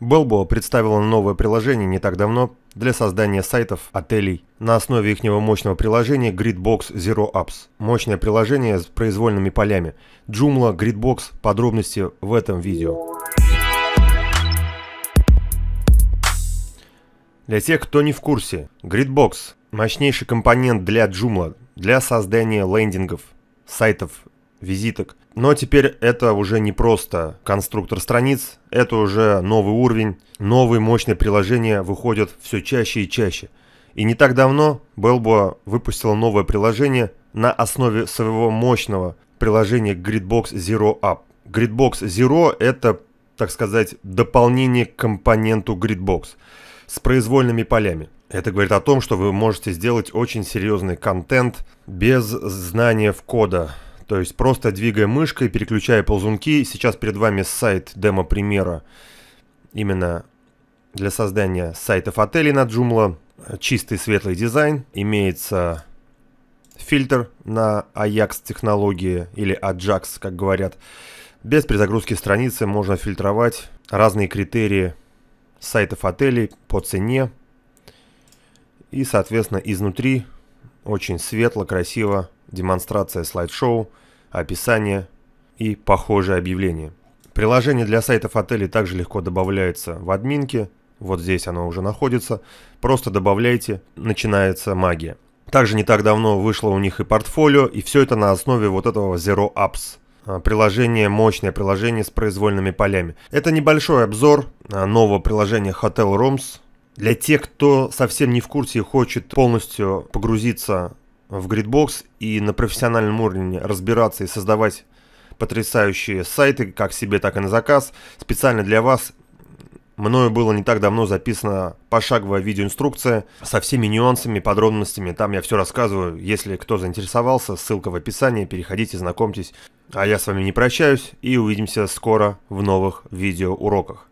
Белбо представила новое приложение не так давно для создания сайтов отелей на основе их мощного приложения Gridbox Zero Apps. Мощное приложение с произвольными полями. Joomla, Gridbox, подробности в этом видео. Для тех, кто не в курсе, Gridbox – мощнейший компонент для Joomla, для создания лендингов, сайтов, визиток, но теперь это уже не просто конструктор страниц, это уже новый уровень, новые мощные приложения выходят все чаще и чаще. И не так давно Belbo выпустил новое приложение на основе своего мощного приложения Gridbox Zero App. Gridbox Zero – это, так сказать, дополнение к компоненту Gridbox с произвольными полями. Это говорит о том, что вы можете сделать очень серьезный контент без знания в кода – то есть просто двигая мышкой, переключая ползунки, сейчас перед вами сайт демо-примера именно для создания сайтов отелей на Joomla. Чистый светлый дизайн, имеется фильтр на Ajax технологии или Ajax, как говорят. Без перезагрузки страницы можно фильтровать разные критерии сайтов отелей по цене. И, соответственно, изнутри очень светло, красиво демонстрация слайд-шоу, описание и похожее объявление. Приложение для сайтов отелей также легко добавляется в админке, вот здесь оно уже находится, просто добавляйте, начинается магия. Также не так давно вышло у них и портфолио, и все это на основе вот этого Zero Apps. А, приложение, мощное приложение с произвольными полями. Это небольшой обзор а, нового приложения Hotel Rooms. Для тех, кто совсем не в курсе и хочет полностью погрузиться в гридбокс и на профессиональном уровне разбираться и создавать потрясающие сайты, как себе, так и на заказ. Специально для вас мною было не так давно записана пошаговая видеоинструкция со всеми нюансами, подробностями. Там я все рассказываю. Если кто заинтересовался, ссылка в описании. Переходите, знакомьтесь. А я с вами не прощаюсь и увидимся скоро в новых видеоуроках.